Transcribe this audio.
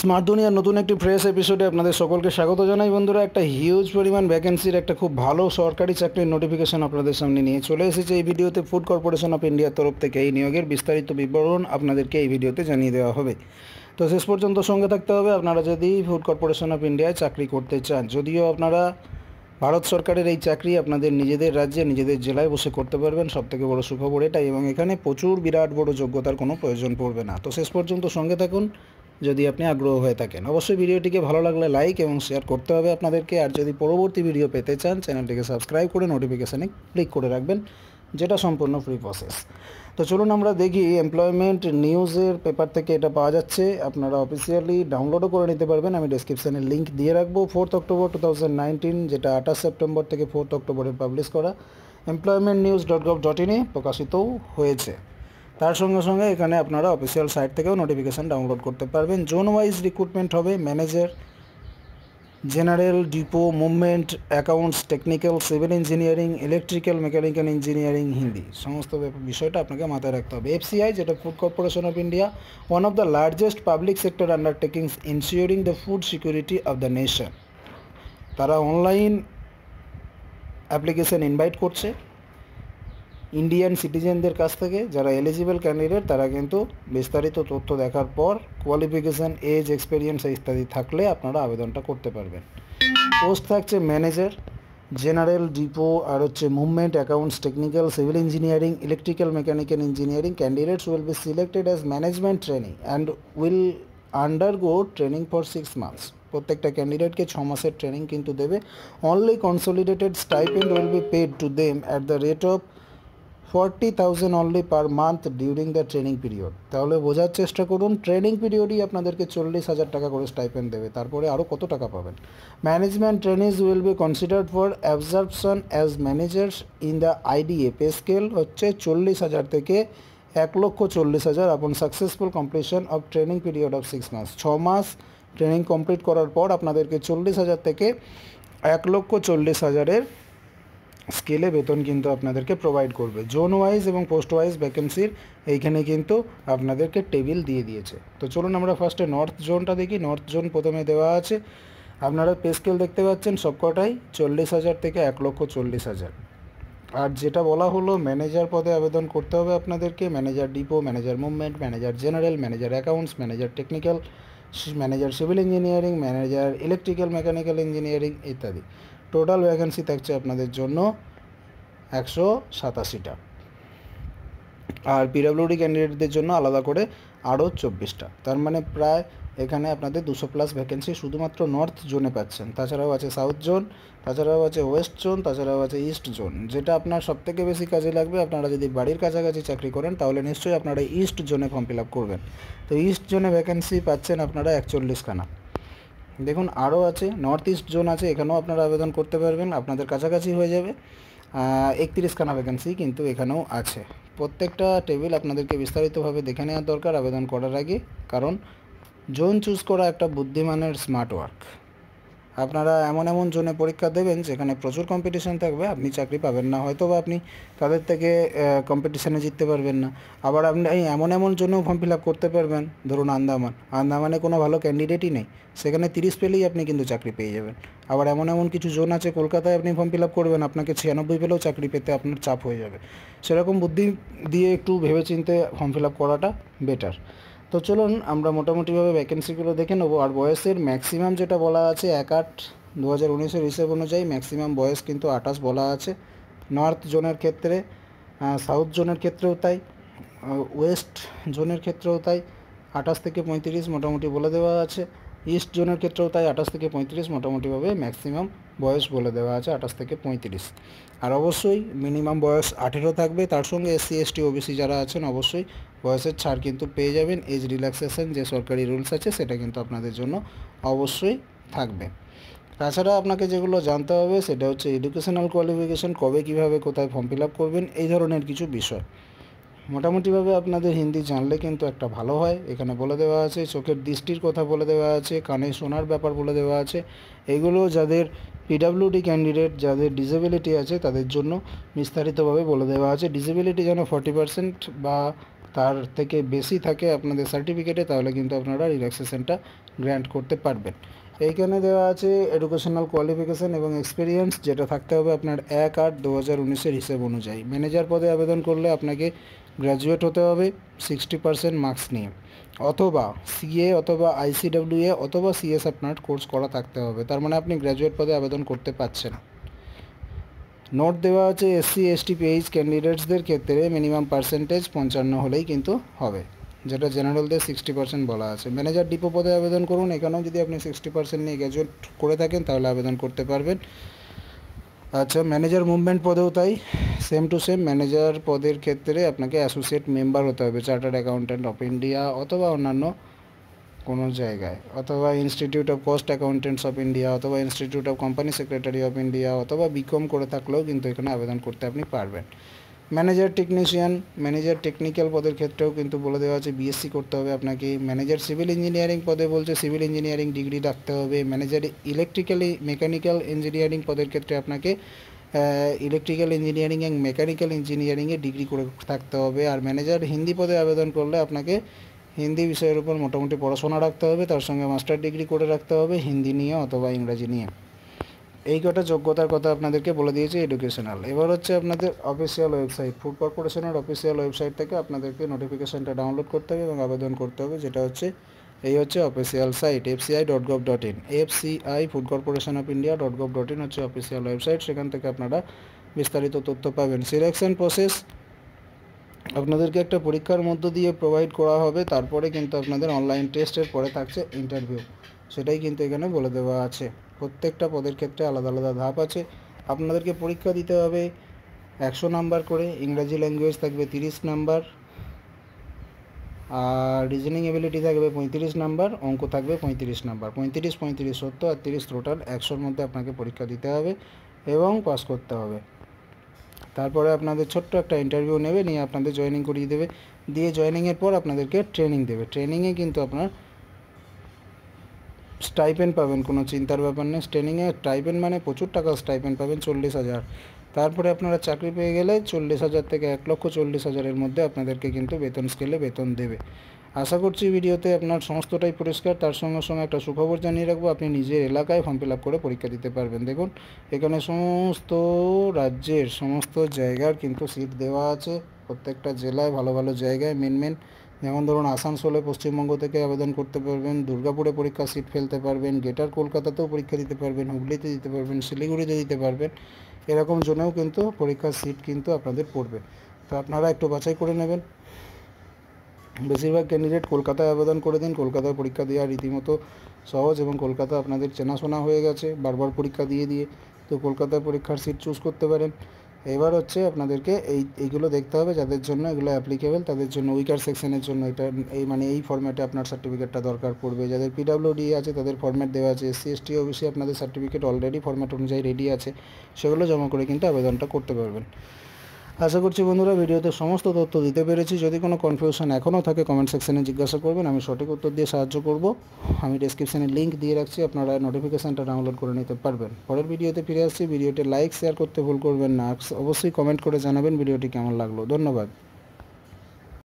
smart দুনিয়ার নতুন একটি ফ্রেশ এপিসোডে আপনাদের সকলকে স্বাগত জানাই বন্ধুরা একটা হিউজ পরিমাণ ভ্যাকেন্সির একটা খুব ভালো সরকারি চাকরির নোটিফিকেশন আপনাদের সামনে নিয়ে চলে এসেছে এই ভিডিওতে ফুড কর্পোরেশন অফ ইন্ডিয়ার তরফ থেকে এই নিয়োগের বিস্তারিত বিবরণ আপনাদেরকে এই ভিডিওতে জানিয়ে দেওয়া হবে তো শেষ পর্যন্ত সঙ্গে থাকতে হবে আপনারা যদি ফুড কর্পোরেশন অফ ইন্ডিয়ায় চাকরি করতে চান যদিও আপনারা ভারত সরকারের এই চাকরি আপনাদের নিজেদের রাজ্যে নিজেদের জেলায় বসে করতে পারবেন সবথেকে বড় সুখবর এটাই এবং এখানে প্রচুর বিরাট বড় যোগ্যতার কোনো প্রয়োজন পড়বে না তো শেষ পর্যন্ত সঙ্গে থাকুন যদি আপনি আগ্রহ হয়ে থাকেন অবশ্যই ভিডিওটিকে ভালো লাগলে লাইক এবং শেয়ার করতে হবে আপনাদেরকে আর যদি পরবর্তী ভিডিও পেতে চান চ্যানেলটিকে সাবস্ক্রাইব করে নোটিফিকেশানে ক্লিক করে রাখবেন যেটা সম্পূর্ণ ফ্রি প্রসেস তো চলুন আমরা দেখি এমপ্লয়মেন্ট নিউজের পেপার থেকে এটা পাওয়া যাচ্ছে আপনারা অফিসিয়ালি ডাউনলোডও করে নিতে পারবেন আমি ডিসক্রিপশানে লিঙ্ক দিয়ে রাখবো ফোর্থ অক্টোবর টু যেটা আঠাশ সেপ্টেম্বর থেকে ফোর্থ অক্টোবরে পাবলিশ করা employment news dot gov dot ইনে প্রকাশিতও হয়েছে তার সঙ্গে সঙ্গে এখানে আপনারা অফিসিয়াল সাইট থেকেও নোটিফিকেশান ডাউনলোড করতে পারবেন জোন ওয়াইজ রিক্রুটমেন্ট হবে manager general depot movement accounts technical civil engineering electrical mechanical engineering Hindi সমস্ত বিষয়টা আপনাকে মাথায় রাখতে হবে এফসিআই যেটা food corporation of India one of the largest public sector undertakings ensuring the food security of the nation তারা online application invite করছে Indian সিটিজেনদের কাছ থেকে যারা এলিজিবল ক্যান্ডিডেট তারা কিন্তু বিস্তারিত তথ্য দেখার পর কোয়ালিফিকেশান এজ এক্সপিরিয়েন্স ইত্যাদি থাকলে আপনারা আবেদনটা করতে পারবেন পোস্ট থাকছে ম্যানেজার জেনারেল ডিপো আর হচ্ছে movement accounts technical civil engineering electrical mechanical engineering candidates will be selected as management training and will undergo training for six months প্রত্যেকটা ক্যান্ডিডেটকে ছ মাসের ট্রেনিং কিন্তু দেবে only consolidated stipend will be paid to them at the rate of forty thousand only per month during the training period তাহলে বোঝার চেষ্টা করুন ট্রেনিং পিরিয়ডই আপনাদেরকে চল্লিশ হাজার টাকা করে স্টাইপেন্ড দেবে তারপরে আরও কত টাকা পাবেন management trainees will be considered for absorption as managers in the IDA pay scale হচ্ছে চল্লিশ হাজার থেকে এক লক্ষ চল্লিশ হাজার upon successful completion of training period of six মাস ছ মাস ট্রেনিং কমপ্লিট করার পর আপনাদেরকে চল্লিশ হাজার থেকে এক লক্ষ চল্লিশ হাজারের স্কেলে বেতন কিন্তু আপনাদেরকে প্রোভাইড করবে জোন ওয়াইজ এবং পোস্ট ওয়াইজ ভ্যাকেন্সির এইখানে কিন্তু আপনাদেরকে টেবিল দিয়ে দিয়েছে তো চলুন আমরা ফার্স্টে নর্থ জোনটা দেখি নর্থ জোন প্রথমে দেওয়া আছে আপনারা পে স্কেল দেখতে পাচ্ছেন সবকটাই চল্লিশ হাজার থেকে এক লক্ষ চল্লিশ হাজার আর যেটা বলা হলো ম্যানেজার পদে আবেদন করতে হবে আপনাদেরকে manager depot manager movement manager general manager accounts manager technical manager civil engineering manager electrical mechanical engineering ইত্যাদি টোটাল ভ্যাকেন্সি থাকছে আপনাদের জন্য একশো সাতাশিটা আর পিডাব্লিউডি ক্যান্ডিডেটদের জন্য আলাদা করে আরও চব্বিশটা তার মানে প্রায় এখানে আপনাদের দুশো প্লাস ভ্যাকেন্সি শুধুমাত্র নর্থ জোনে পাচ্ছেন তাছাড়াও আছে সাউথ জোন তাছাড়াও আছে ওয়েস্ট জোন তাছাড়াও আছে ইস্ট জোন যেটা আপনার সবথেকে বেশি কাজে লাগবে আপনারা যদি বাড়ির কাছাকাছি চাকরি করেন তাহলে নিশ্চয়ই আপনারা ইস্ট জোনে ফর্ম ফিল আপ করবেন তো ইস্ট জোনে ভ্যাকেন্সি পাচ্ছেন আপনারা একচল্লিশখানা দেখুন আরও আছে নর্থ ইস্ট জোন আছে এখানেও আপনারা আবেদন করতে পারবেন আপনাদের কাছাকাছি হয়ে যাবে একত্রিশখানা ভ্যাকেন্সি কিন্তু এখানেও আছে প্রত্যেকটা টেবিল আপনাদেরকে বিস্তারিতভাবে দেখে নেওয়ার দরকার আবেদন করার আগে কারণ জোন চুজ করা একটা বুদ্ধিমানের স্মার্ট ওয়ার্ক আপনারা এমন এমন জোনে পরীক্ষা দেবেন যেখানে প্রচুর কম্পিটিশান থাকবে আপনি চাকরি পাবেন না হয়তো বা আপনি তাদের থেকে কম্পিটিশানে জিততে পারবেন না আবার আপনি এই এমন এমন জোনেও ফর্ম ফিল আপ করতে পারবেন ধরুন আন্দামান আন্দামানে কোনো ভালো ক্যান্ডিডেটই নেই সেখানে তিরিশ পেলেই আপনি কিন্তু চাকরি পেয়ে যাবেন আবার এমন এমন কিছু জোন আছে কলকাতায় আপনি ফর্ম ফিল আপ করবেন আপনাকে ছিয়ানব্বই পেলেও চাকরি পেতে আপনার চাপ হয়ে যাবে সেরকম বুদ্ধি দিয়ে একটু ভেবেচিন্তে ফর্ম ফিল আপ করাটা বেটার তো চলুন আমরা মোটামুটিভাবে ভ্যাকেন্সিগুলো দেখে নেবো আর বয়সের ম্যাক্সিমাম যেটা বলা আছে এক আট দু হাজার উনিশের হিসেব অনুযায়ী ম্যাক্সিমাম বয়স কিন্তু আঠাশ বলা আছে নর্থ জোনের ক্ষেত্রে সাউথ জোনের ক্ষেত্রেও তাই ওয়েস্ট জোনের ক্ষেত্রেও তাই আঠাশ থেকে পঁয়ত্রিশ মোটামুটি বলে দেওয়া আছে ইস্ট জোনের ক্ষেত্রেও তাই আঠাশ থেকে পঁয়ত্রিশ মোটামুটিভাবে ম্যাক্সিমাম বয়স বলে দেওয়া আছে আঠাশ থেকে পঁয়ত্রিশ আর অবশ্যই মিনিমাম বয়স আঠেরো থাকবে তার সঙ্গে এসসি এসটি ওবিসি যারা আছেন অবশ্যই বয়সের ছাড় কিন্তু পেয়ে যাবেন এজ রিল্যাক্সেশন যে সরকারি রুলস আছে সেটা কিন্তু আপনাদের জন্য অবশ্যই থাকবে তাছাড়া আপনাকে যেগুলো জানতে হবে সেটা হচ্ছে এডুকেশনাল কোয়ালিফিকেশন কবে কিভাবে কোথায় ফর্ম ফিল করবেন এই ধরনের কিছু বিষয় মোটামুটিভাবে আপনাদের হিন্দি জানলে কিন্তু একটা ভালো হয় এখানে বলে দেওয়া আছে চোখের দৃষ্টির কথা বলে দেওয়া আছে কানে শোনার ব্যাপার বলে দেওয়া আছে এগুলো যাদের পিডাব্লিউডি ক্যান্ডিডেট যাদের ডিসেবিলিটি আছে তাদের জন্য বিস্তারিতভাবে বলে দেওয়া আছে ডিসেবিলিটি যেন ফর্টি পার্সেন্ট বা তার থেকে বেশি থাকে আপনাদের সার্টিফিকেটে তাহলে কিন্তু আপনারা রিল্যাক্সেশনটা গ্র্যান্ট করতে পারবেন এইখানে দেওয়া আছে এডুকেশনাল কোয়ালিফিকেশান এবং এক্সপিরিয়েন্স যেটা থাকতে হবে আপনার এক আট দু হাজার উনিশের হিসেব অনুযায়ী ম্যানেজার পদে আবেদন করলে আপনাকে গ্র্যাজুয়েট হতে হবে সিক্সটি পারসেন্ট মার্কস নিয়ে অথবা সিএ অথবা এ অথবা সিএস আপনার কোর্স করা থাকতে হবে তার মানে আপনি গ্র্যাজুয়েট পদে আবেদন করতে পারছেন নোট দেওয়া আছে এসসি এসটি পিএইচ ক্যান্ডিডেটসদের ক্ষেত্রে মিনিমাম পার্সেন্টেজ পঞ্চান্ন হলেই কিন্তু হবে যেটা জেনারেলদের সিক্সটি পার্সেন্ট বলা আছে ম্যানেজার ডিপো পদে আবেদন করুন এখানেও যদি আপনি সিক্সটি পার্সেন্ট নিয়ে গ্র্যাজুয়েট করে থাকেন তাহলে আবেদন করতে পারবেন আচ্ছা ম্যানেজার মুভমেন্ট পদেও তাই সেম টু সেম ম্যানেজার পদের ক্ষেত্রে আপনাকে অ্যাসোসিয়েট মেম্বার হতে হবে চার্টার্ড অ্যাকাউন্ট্যান্ট অফ ইন্ডিয়া অথবা অন্যান্য কোনো জায়গায় অথবা institute of cost accountants of India অথবা institute of company secretary of India অথবা বিকম করে থাকলেও কিন্তু এখানে আবেদন করতে আপনি পারবেন ম্যানেজার টেকনিশিয়ান ম্যানেজার টেকনিক্যাল পদের ক্ষেত্রেও কিন্তু বলে দেওয়া আছে বিএসসি করতে হবে আপনাকে ম্যানেজার সিভিল ইঞ্জিনিয়ারিং পদে বলছে সিভিল ইঞ্জিনিয়ারিং ডিগ্রি রাখতে হবে ম্যানেজার ইলেকট্রিক্যালি মেকানিক্যাল ইঞ্জিনিয়ারিং পদের ক্ষেত্রে আপনাকে ইলেকট্রিক্যাল ইঞ্জিনিয়ারিং অ্যান্ড মেকানিক্যাল ইঞ্জিনিয়ারিংয়ে ডিগ্রি করে থাকতে হবে আর ম্যানেজার হিন্দি পদে আবেদন করলে আপনাকে হিন্দি বিষয়ের উপর মোটামুটি পড়াশোনা রাখতে হবে তার সঙ্গে মাস্টার ডিগ্রি করে রাখতে হবে হিন্দি নিয়ে অথবা ইংরাজি নিয়ে এই কটা যোগ্যতার কথা আপনাদেরকে বলে দিয়েছি এডুকেশনাল এবার হচ্ছে আপনাদের অফিসিয়াল ওয়েবসাইট ফুড কর্পোরেশনের অফিসিয়াল ওয়েবসাইট থেকে আপনাদেরকে নোটিফিকেশানটা ডাউনলোড করতে হবে এবং আবেদন করতে হবে যেটা হচ্ছে এই হচ্ছে official site FCI dot gov dot in FCI food corporation of India dot gov dot in হচ্ছে অফিসিয়াল ওয়েবসাইট সেখান থেকে আপনারা বিস্তারিত তথ্য পাবেন সিলেকশন প্রসেস আপনাদেরকে একটা পরীক্ষার মধ্য দিয়ে প্রোভাইড করা হবে তারপরে কিন্তু আপনাদের অনলাইন টেস্টের পরে থাকছে ইন্টারভিউ সেটাই কিন্তু এখানে বলে দেওয়া আছে প্রত্যেকটা পদের ক্ষেত্রে আলাদা আলাদা ধাপ আছে আপনাদেরকে পরীক্ষা দিতে হবে একশো নাম্বার করে ইংরাজি ল্যাঙ্গুয়েজ থাকবে তিরিশ নাম্বার আর রিজনিং এবিলিটি থাকবে পঁয়ত্রিশ নাম্বার অঙ্ক থাকবে পঁয়ত্রিশ নাম্বার পঁয়ত্রিশ পঁয়ত্রিশ সত্তর আর তিরিশ টোটাল একশোর মধ্যে আপনাকে পরীক্ষা দিতে হবে এবং পাস করতে হবে তারপরে আপনাদের ছোট্ট একটা ইন্টারভিউ নেবে নিয়ে আপনাদের জয়েনিং করিয়ে দেবে দিয়ে জয়েনিংয়ের পর আপনাদেরকে ট্রেনিং দেবে ট্রেনিংয়ে কিন্তু আপনার স্টাইপেন্ড পাবেন কোনো চিন্তার ব্যাপার নেই ট্রেনিংয়ে স্টাইপেন মানে প্রচুর টাকা স্টাইপেন্ড পাবেন চল্লিশ হাজার তারপরে আপনারা চাকরি পেয়ে গেলে চল্লিশ হাজার থেকে এক লক্ষ চল্লিশ হাজারের মধ্যে আপনাদেরকে কিন্তু বেতন স্কেলে বেতন দেবে আশা করছি ভিডিওতে আপনার সমস্তটাই পরিষ্কার তার সঙ্গে সঙ্গে একটা সুখবর জানিয়ে রাখবো আপনি নিজের এলাকায় ফর্ম ফিল করে পরীক্ষা দিতে পারবেন দেখুন এখানে সমস্ত রাজ্যের সমস্ত জায়গার কিন্তু সিট দেওয়া আছে প্রত্যেকটা জেলায় ভালো ভালো জায়গায় মেন মেন যেমন ধরুন আসানসোলে পশ্চিমবঙ্গ থেকে আবেদন করতে পারবেন দুর্গাপুরে পরীক্ষা সিট ফেলতে পারবেন গেটার কলকাতাতেও পরীক্ষা দিতে পারবেন হুগলিতে দিতে পারবেন শিলিগুড়িতে দিতে পারবেন এরকম জোনেও কিন্তু পরীক্ষার সিট কিন্তু আপনাদের পড়বে তো আপনারা একটু বাছাই করে নেবেন বেশিরভাগ ক্যান্ডিডেট কলকাতায় আবেদন করে দিন কলকাতায় পরীক্ষা দেওয়া রীতিমতো সহজ এবং কলকাতা আপনাদের চেনাশোনা হয়ে গেছে বারবার পরীক্ষা দিয়ে দিয়ে তো কলকাতায় পরীক্ষার সিট চুজ করতে পারেন এবার হচ্ছে আপনাদেরকে এই এইগুলো দেখতে হবে যাদের জন্য এগুলো অ্যাপ্লিকেবল তাদের জন্য উইকার সেকশনের জন্য এটা এই মানে এই ফর্ম্যাটে আপনার সার্টিফিকেটটা দরকার পড়বে যাদের পিডাব্লিউডি আছে তাদের ফর্ম্যাট দেওয়া আছে এসসি এসটি ওবিসি আপনাদের সার্টিফিকেট অলরেডি ফর্ম্যাট অনুযায়ী রেডি আছে সেগুলো জমা করে কিন্তু আবেদনটা করতে পারবেন আশা করছি বন্ধুরা ভিডিওতে সমস্ত তথ্য দিতে পেরেছি যদি কোনো কনফিউশন এখনও থাকে কমেন্ট সেকশানে জিজ্ঞাসা করবেন আমি সঠিক উত্তর দিয়ে সাহায্য করব আমি ডিসক্রিপশানে লিঙ্ক দিয়ে রাখছি আপনারা নোটিফিকেশানটা ডাউনলোড করে নিতে পারবেন পরের ভিডিওতে ফিরে আসছি ভিডিওটি লাইক শেয়ার করতে ভুল করবেন না অবশ্যই কমেন্ট করে জানাবেন ভিডিওটি কেমন লাগলো ধন্যবাদ